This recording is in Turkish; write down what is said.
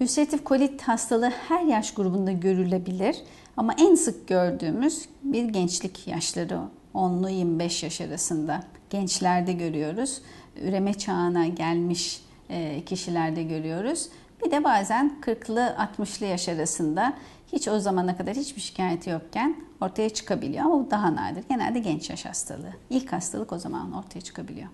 Ülseratif kolit hastalığı her yaş grubunda görülebilir ama en sık gördüğümüz bir gençlik yaşları 10'lu 25 yaş arasında gençlerde görüyoruz. Üreme çağına gelmiş e, kişilerde görüyoruz. Bir de bazen 40'lı 60'lı yaş arasında hiç o zamana kadar hiçbir şikayeti yokken ortaya çıkabiliyor ama bu daha nadir. Genelde genç yaş hastalığı. İlk hastalık o zaman ortaya çıkabiliyor.